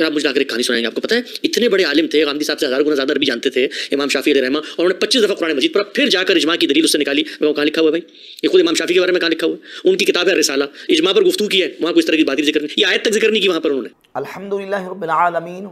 फिर आप मुझे आकर एक कहानी सुनाएंगे आपको पता है इतने बड़े आलिम थे गांधी साहब से हज़ार गुना ज़्यादा अरबी जानते थे इमाम शाफी रहमा और उन्होंने पच्चीस दफ़ा कुरान मजीद पर फिर जाकर इजमा की दलील उससे निकाली वो कहा लिखा हुआ भाई ये खुद इमाम शाफी के बारे में कहा लिखा हुआ उनकी किताब है रिसाला इजमा पर गुफ्तू की है वहाँ को तरह की बातें जिक्र नहीं आयत तक जिक्र नहीं की वहाँ पर उन्होंने अलहमदिल्लाबीआलमीन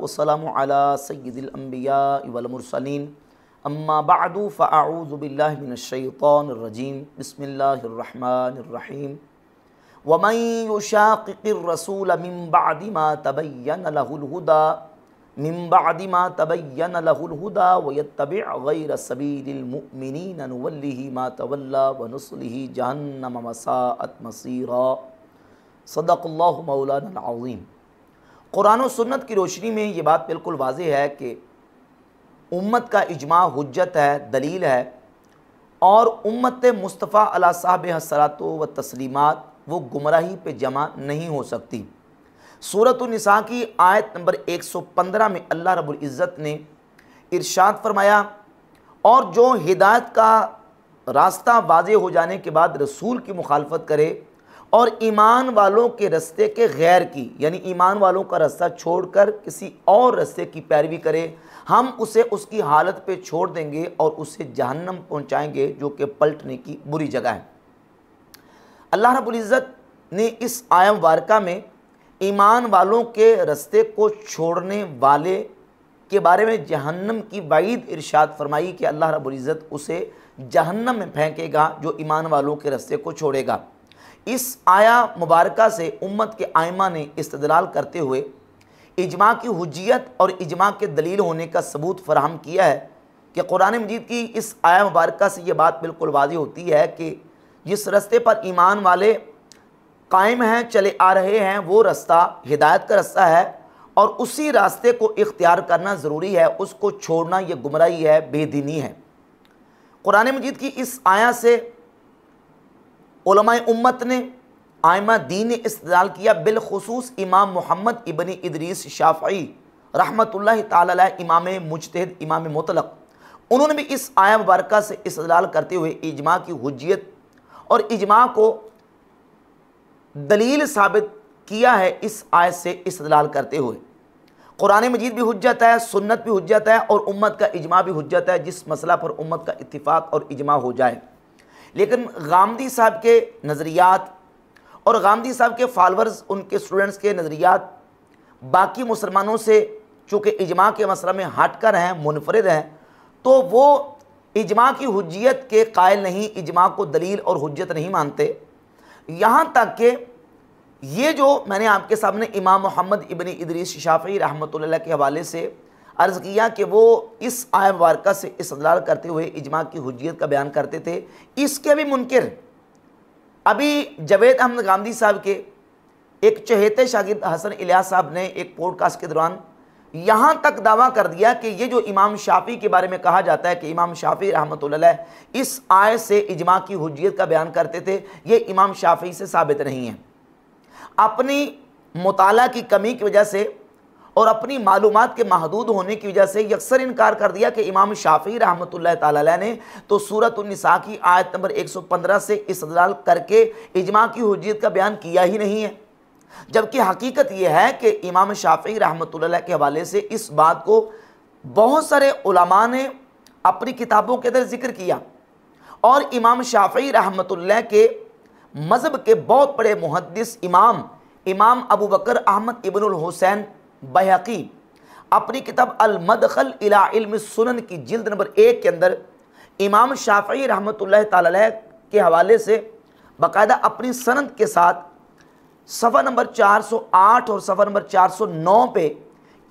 वसलाम सैदिलम्बिया वलमरसलिन अम्मा बादू बसमिल्लर वमयशाकिरसूल मिम्बादिमा तबैन लहुलहुदा मिम्बादिमा तबैन लहुलहुदा वब गैर मा तवल्ला वनसलि जहन्नम मसात मौलानाज़ीम कुरान और की रोशनी में ये बात बिल्कुल वाज है कि उम्मत का इजमा हजत है दलील है और उम्मत मुस्तफ़ा अला साहब सलात व तस्लीमत वो गुमराही पे जमा नहीं हो सकती सूरत निसा की आयत नंबर 115 में अल्लाह रब्बुल इज़्ज़त ने इरशाद फरमाया और जो हिदायत का रास्ता वाजे हो जाने के बाद रसूल की मुखालफत करे और ईमान वालों के रस्ते के गैर की यानी ईमान वालों का रास्ता छोड़कर किसी और रस्ते की पैरवी करे हम उसे उसकी हालत पे छोड़ देंगे और उसे जहन्नम पहुंचाएंगे जो कि पलटने की बुरी जगह है अल्लाह रबुल्ज़त ने इस आयम वारका में ईमान वालों के रस्ते को छोड़ने वाले के बारे में जहन्नम की वाइद इरशाद फरमाई कि अल्लाह रबुल्ज़त उसे जहन्नम में फेंकेगा जो ईमान वालों के रस्ते को छोड़ेगा इस आया मुबारका से उम्मत के आयमा ने इस्तलाल करते हुए इजमा की हजियत और इजमा के दलील होने का सबूत फराहम किया है कि कुरान मजीद की इस आया मुबारक से ये बात बिल्कुल वाजी होती है कि जिस रस्ते पर ईमान वाले कायम हैं चले आ रहे हैं वो रास्ता हिदायत का रास्ता है और उसी रास्ते को इख्तियार करना ज़रूरी है उसको छोड़ना ये गुमराही है बेदीनी है कुरान मजीद की इस आया से उम्मत ने आयमा दीन ने इस्तेदाल किया बिलखसूस इमाम मोहम्मद इबन इदरीस शाफ़ी रहमत ताल इमाम मुजतहद इमाम मुतलक उन्होंने भी इस आया मुबारक से इस्तेदाल करते हुए इजमा की हजियत और इजमा को दलील साबित किया है इस आयत से इस्तलाल करते हुए कुरान मजीद भी हजत है सुन्नत भी हजत है और उम्मत का इजमा भी हजत है जिस मसला पर उम्मत का इतफ़ाक़ और इजमा हो जाए लेकिन गांधी साहब के नज़रियात और गांधी साहब के फॉलोअर्स उनके स्टूडेंट्स के नज़रियात बाकी मुसलमानों से चूँकि इजमा के मसला में हटकर कर हैं मुनफरद हैं तो वो इजमा की हजियत के कायल नहीं इजमा को दलील और हजत नहीं मानते यहाँ तक कि ये जो मैंने आपके सामने इमाम मोहम्मद इबन इदरीस शाफ़ी रहमत के हवाले से अर्ज़ किया कि वो इस आय मुबारक से इसलाल करते हुए इजमा की हजियत का बयान करते थे इसके भी मुनकर अभी जवेद अहमद गांधी साहब के एक चहेते शागिद हसन इलिया साहब ने एक पॉडकास्ट के दौरान यहां तक दावा कर दिया कि ये जो इमाम शाफ़ी के बारे में कहा जाता है कि इमाम शाफ़ी रहमत इस आय से इजमा की हजियत का बयान करते थे ये इमाम शाफ़ी से साबित नहीं है अपनी मताल की कमी की वजह से और अपनी मालूम के महदूद होने की वजह से यकसर इनकार कर दिया कि इमाम शाफ़ी रहमत ने तो सूरत की आयत नंबर 115 से इस्तलाल करके इजमा की हजियत का बयान किया ही नहीं है जबकि हकीकत यह है कि इमाम शाफी रहमत के हवाले से इस बात को बहुत सारे उलमा ने अपनी किताबों के अंदर जिक्र किया और इमाम शाफी रहमत के मज़हब के बहुत बड़े मुहदस इमाम इमाम अबू बकर अहमद इबन हुसैन बहकी अपनी किताब इलाम सुन की जिल्द नंबर एक के अंदर इमाम शाफी रहमत के हवाले से बाकायदा अपनी सनत के साथ सफ़ा नंबर 408 और सफ़ा नंबर 409 पे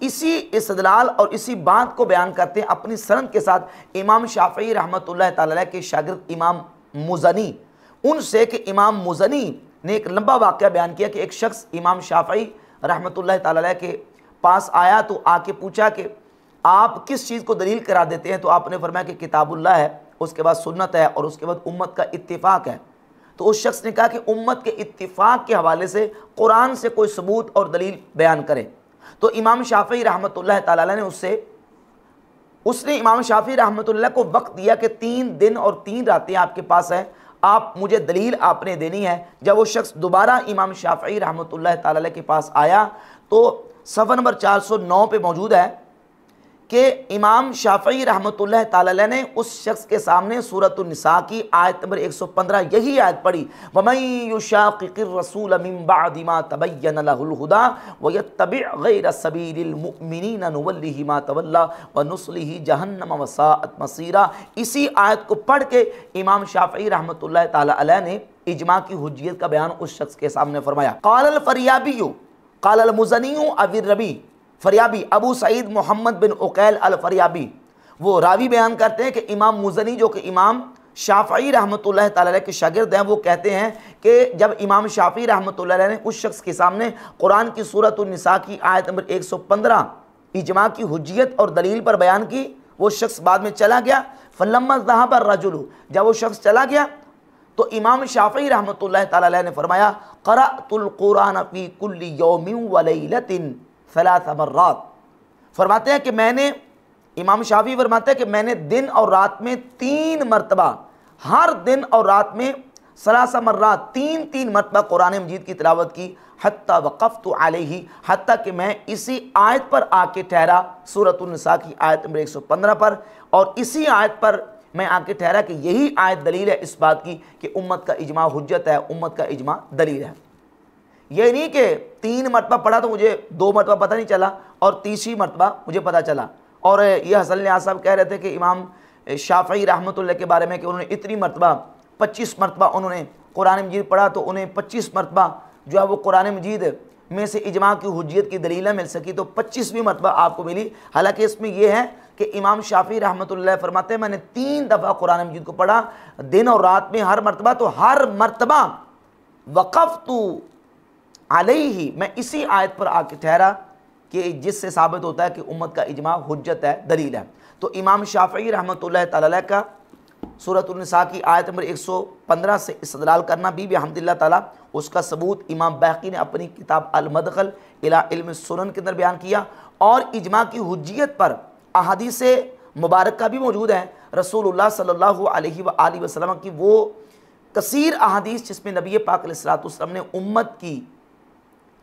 इसी इसदलाल और इसी बात को बयान करते हैं अपनी सनत के साथ इमाम शाफी रहमत के शागिर्द इमाम मुजनी उनसे कि इमाम मुजनी ने एक लंबा वाक्य बयान किया कि एक शख्स इमाम शाफी रहमत के पास आया तो आके पूछा कि आप किस चीज़ को दलील करा देते हैं तो आपने फरमाया कि किताबुल्ला है उसके बाद सुन्नत है और उसके बाद उम्मत का इतफाक है तो उस शख्स ने कहा कि उम्मत के इतफाक़ के हवाले से कुरान से कोई सबूत और दलील बयान करें तो इमाम शाफी रहमत ने उससे उसने इमाम शाफी रहमत को वक्त दिया कि तीन दिन और तीन रातें आपके पास हैं आप मुझे दलील आपने देनी है जब वो शख्स दोबारा इमाम शाफी रहमत ताला के पास आया तो सफ़र नंबर चार नौ पे मौजूद है कि इमाम शाफी रहमत ताली ने उस शख्स के सामने सूरत नसा की आयत नंबर 115 यही आयत पढ़ी वमई रसूल वमईशाकिरसूलमिम्बादिमा तबैनदा व तब गैर सबीरमिनवल्लिमा तवल्ला व नसली जहन्नम वसात मसीरा इसी आयत को पढ़ के इमाम शाफी रहमत ताली ने इजमा की हजियत का बयान उस शख्स के सामने फरमाया काल फरियाबी काल मुजनी अविर रबी फरियाबी अबू सईद मोहम्मद बिन उकैल अल फरियाबी वो रावी बयान करते हैं कि इमाम मुजनी जो कि इमाम शाफ़ी रहमत ताली के शागिर्द हैं वो कहते हैं कि जब इमाम शाफ़ी रहमत ने उस शख्स के सामने कुरान की सूरत निसा की आयत नंबर 115 इजमा की हजियत और दलील पर बयान की वो शख्स बाद में चला गया फलम्मा जहाँ पर रजुल जब वो शख्स चला गया तो इमाम शाफ़ी रहमत ताली ने फरमाया करा तुल फ़ी कुल्ली यौमी वलतिन सलाह मर्रात फरमाते हैं कि मैंने इमाम शाफी फरमाते हैं कि मैंने दिन और रात में तीन मरतबा हर दिन और रात में सलासा रात तीन तीन मरतबा कुरान मजीद की तलावत की हती वक़फ़ तो आल ही हती कि मैं इसी आयत पर आके ठहरा सूरत की आयत नंबर एक सौ पंद्रह पर और इसी आयत पर मैं आके ठहरा कि यही आयत दलील है इस बात की कि उम्मत का इजमा हजत है उम्मत का इजमा दलील है ये नहीं कि तीन मरतबा पढ़ा तो मुझे दो मरतबा पता नहीं चला और तीसरी मरतबा मुझे पता चला और ये हसन लिया साहब कह रहे थे कि इमाम शाफ़ी रहमतुल्ला के बारे में कि उन्होंने इतनी मरतबा पच्चीस मरतबा उन्होंने कुरान मजीद पढ़ा तो उन्हें पच्चीस मरतबा जो है वो कुरान मजीद में से इजमा की हजियत की दलीलें मिल सकी तो पच्चीसवीं मरतबा आपको मिली हालांकि इसमें यह है कि इमाम शाफ़ी रहमत फरमाते हैं मैंने तीन दफ़ा कुरान मजीद को पढ़ा दिन और रात में हर मरतबा तो हर मरतबा वक़फ़ तो अलई ही मैं इसी आयत पर आके ठहरा कि जिससे साबित होता है कि उम्मत का इजमा हजत है दलील है तो इमाम शाफी रहमत ताल का सूरतनसा की आयत नंबर 115 से इस्तलाल करना भी हमदिल्ला ताला उसका सबूत इमाम बहकी ने अपनी किताब अलमदखल इलाम सुनन के अंदर बयान किया और इजमा की हजियत पर अहादीस मुबारक का भी मौजूद है रसूलुल्लाह सल्लल्लाहु अलैहि की वो कसर अहादीस जिसमें नबी पाक ने उम्मत की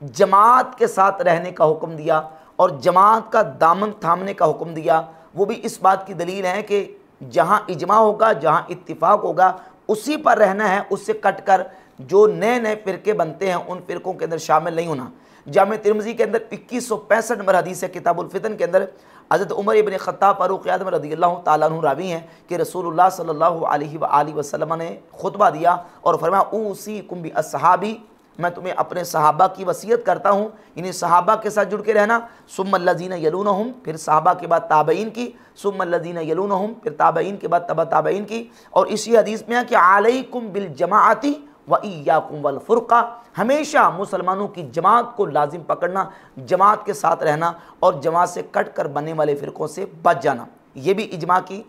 जमात के साथ रहने का हुक्म दिया और जमात का दामन थामने का हुक्म दिया वो भी इस बात की दलील है कि जहाँ इजमा होगा जहाँ इतफाक़ होगा उसी पर रहना है उससे कट कर जो नए नए फ़िरके बनते हैं उन फ़िरक़ों के अंदर शामिल नहीं होना जाम तिरमजी के अंदर इक्कीस सौ पैंसठ नंबर हदीस है किताबुलफ़ितन के अंदर हज़रत उमर इबन ख़त्ता फ़ारूक आदम रदी अल्लाह तु रावी हैं कि रसूल सल्ला वसलम ने खुतबा दिया और फरमाया उसी कुम्बी असहाबी मैं तुम्हें अपने सहाबा की वसीयत करता हूँ इन्हीं सहाबा के साथ जुड़ के रहना सुमल्लिन यलून हम फिर सहाबा के बाद ताबईन की सुमल्लिन यलून हम फिर ताबईन के बाद तबा ताबईन की और इसी हदीस में है कि आलई कुम बिल जमाती व ईयाकुम वल फ़ुरक़ा हमेशा मुसलमानों की जमात को लाजिम पकड़ना जमात के साथ रहना और जमात से कट कर बनने वाले फ़िरक़ों से बच जाना ये भी इजमा की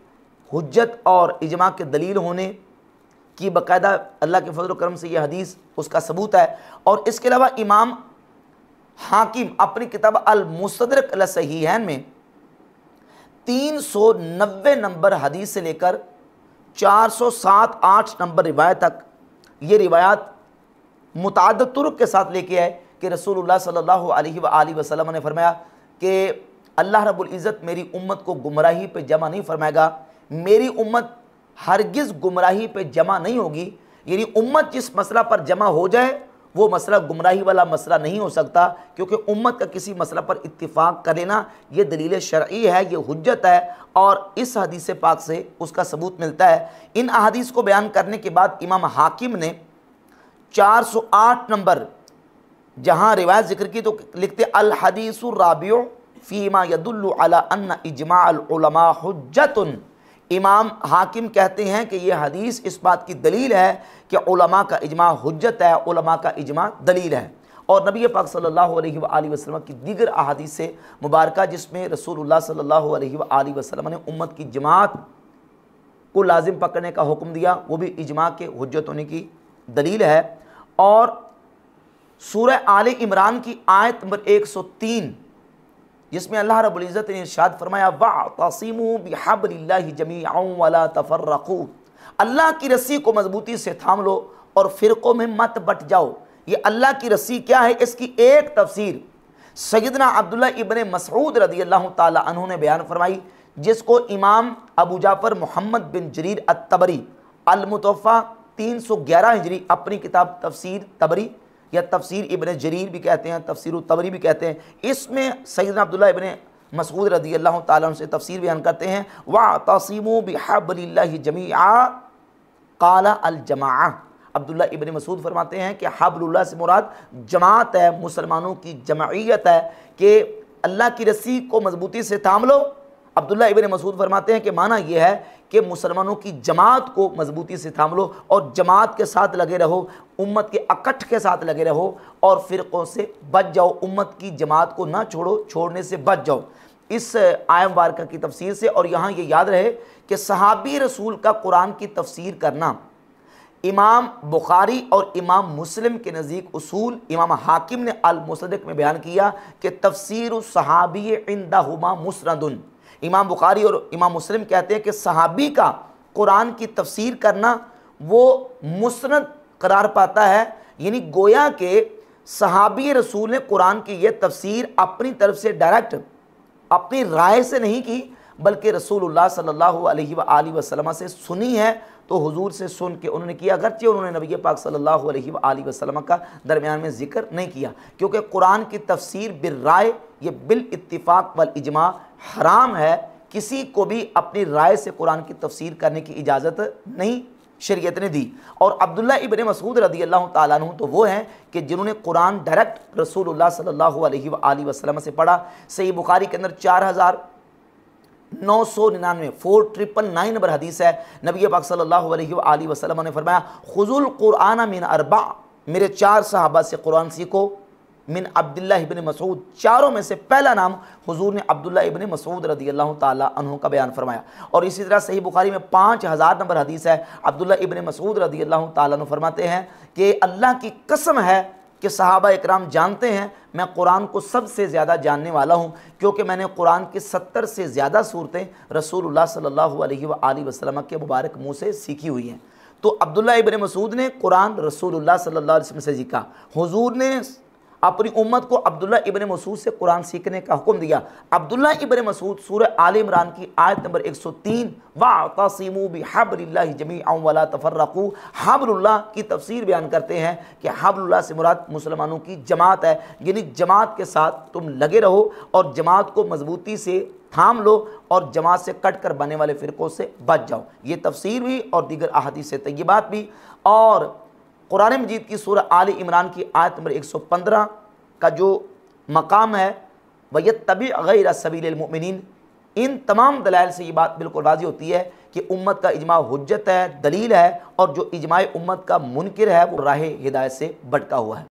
हजत और इजमा के दलील होने कि बाकायदा अल्लाह के फजल करम से यह हदीस उसका सबूत है और इसके अलावा इमाम हाकिम अपनी किताब अल सहीहन में तीन सौ नब्बे नंबर हदीस से लेकर चार सौ सात आठ नंबर रिवायत तक ये रिवायात मुतद तुर्क के साथ लेके आए कि रसूलुल्लाह सल्लल्लाहु अलैहि वसल्लम ने फरमाया कि अल्लाह रब्बुल इज़्ज़त मेरी उम्मत को गुमराही पे जमा नहीं फरमाएगा मेरी उम्मत हरगिज़ गुमराही पे जमा नहीं होगी यानी उम्मत जिस मसला पर जमा हो जाए वो मसला गुमराही वाला मसला नहीं हो सकता क्योंकि उम्मत का किसी मसला पर इत्तिफाक कर लेना ये दलील शर्ई है ये हजत है और इस हदीस पाक से उसका सबूत मिलता है इन अहादीस को बयान करने के बाद इमाम हाकिम ने 408 नंबर जहाँ रिवायत जिक्र की तो लिखते अल हदीसुर राबियो फ़ीमा यदुल्लु अला इजमा हजतन इमाम हाकिम कहते हैं कि यह हदीस इस बात की दलील है कि उलमा का इजमा हजत है उलमा का इजमा दलील है और नबी पाक सल्लल्लाहु अलैहि वसल्लम की दीगर अहादीस से मुबारक जिसमें रसूलुल्लाह सल्लल्लाहु अलैहि वसल्लम ने उम्मत की जमात को लाजिम पकड़ने का हुक्म दिया वो भी इजमा के हजत होने की दलील है और सूर्य आल इमरान की आयत नंबर एक सौ तीन जिसमें अल्लाह रबुल्ज़त ने इरशाद फरमाया वातसिम बिहाबल्ला जमी आऊँ वाला तफर्रकू अल्लाह की रस्सी को मजबूती से थाम लो और फ़िरक़ों में मत बट जाओ ये अल्लाह की रस्सी क्या है इसकी एक तफसीर सैदना अब्दुल्ला इबन मसरूद रदी अल्लाह तु ने बयान फरमाई जिसको इमाम अबू जाफ़र मोहम्मद बिन जरीर अतबरी अलमुतफ़ा तीन सौ ग्यारह हिजरी अपनी किताब तफसीर तबरी या तफसीर इबन जरीर भी कहते हैं तफसर तबरी भी कहते हैं इसमें सैदना अब्दुल्ला इबन मसूद रदी अल्लाह ताली तफसीर बयान करते हैं वाह तसीम बिहाबल्ला जमी काला अलजमा अब्दुल्ला इबन मसूद फरमाते हैं कि हबल्ला से मुराद जमात है मुसलमानों की जमाइत है कि अल्लाह की रस्सी को मजबूती से थाम लो अब्दुल्ला इबन मसूद फरमाते हैं कि माना यह है कि मुसलमानों की जमात को मजबूती से थाम लो और जमात के साथ लगे रहो उम्मत के इकट्ठ के साथ लगे रहो और फ़िरक़ों से बच जाओ उम्मत की जमात को ना छोड़ो छोड़ने से बच जाओ इस आयम वारका की तफसीर से और यहाँ ये याद रहे कि सहाबी रसूल का कुरान की तफसीर करना इमाम बुखारी और इमाम मुस्लिम के नज़दीक उसूल इमाम हाकिम ने अलमसदक में बयान किया कि तफसर सहाबी इंदा हुमा मुसरदन इमाम बुखारी और इमाम मुस्लिम कहते हैं कि सहाबी का कुरान की तफसीर करना वो मुस्ंद करार पाता है यानी गोया के सहाबी रसूल ने कुरान की यह तफसीर अपनी तरफ से डायरेक्ट अपनी राय से नहीं की बल्कि रसूल सल्ला वसलम से सुनी है तो हुजूर से सुन के उन्होंने किया अगरचे उन्होंने नबी पाक सल्लल्लाहु अलैहि वसल्लम का दरमियान में जिक्र नहीं किया क्योंकि कुरान की तफसीर बिल राय ये बिल इत्तिफाक वल इजमा हराम है किसी को भी अपनी राय से कुरान की तफसीर करने की इजाज़त नहीं शरीयत ने दी और अब्दुल्ला इबन मसूद रदी अल्लाह तु तो वो हैं कि जिन्होंने कुरान डायरेक्ट रसूलुल्लाह सल्लल्लाहु अलैहि वसल्लम से पढ़ा सही बुखारी के अंदर चार हज़ार नौ सौ निन्यानवे फोर ट्रिपल नाइन नंबर हदीस है नबी पाक सल्लल्लाहु अलैहि वसल्लम ने फरमाया खुजुल कुरान मिन अरबा मेरे चार साहबा से कुरान सीखो मिन अब्दुल्ला इबन मसूद चारों में से पहला नाम हुजूर ने अब्दुल्ला इबन मसूद रदी अल्लाह तहों का बयान फरमाया और इसी तरह सही बुखारी में पाँच हज़ार नंबर हदीस है अब्दुल्ला इबन मसूद रदी अल्लाह तु फरमाते हैं कि अल्लाह की कसम है कि सहाबा इकराम जानते हैं मैं कुरान को सबसे ज़्यादा जानने वाला हूँ क्योंकि मैंने कुरान की सत्तर से ज़्यादा सूरतें रसूल सल्ला वसलम के मुबारक मुँह से सीखी हुई हैं तो अब्दुल्ला इबन मसूद ने कुरान रसूल सल्ला वसम से सीखा हजूर ने अपनी उम्मत को अब्दुल्ला इबन मसूद से कुरान सीखने का हुक्म दिया अब्दुल्ला इबन मसूद सूर आल इमरान की आयत नंबर 103 सौ तीन वातसिमु बिहाबल्ला जमी वला तफर्रकू हाबल्ला की तफसीर बयान करते हैं कि हाबल्ला से मुराद मुसलमानों की जमात है यानी जमात के साथ तुम लगे रहो और जमात को मजबूती से थाम लो और जमात से कट कर बने वाले फ़िरक़ों से बच जाओ ये तफसीर भी और दीगर अहादी से तयबात भी और कुरान मजीद की सूर आल इमरान की आयत नंबर 115 का जो मकाम है वह तबी गैर सबीलमिन इन तमाम दलाल से ये बात बिल्कुल वाजी होती है कि उम्मत का इजमा हजत है दलील है और जो इजमाय उम्मत का मुनकर है वो राह हिदायत से भटका हुआ है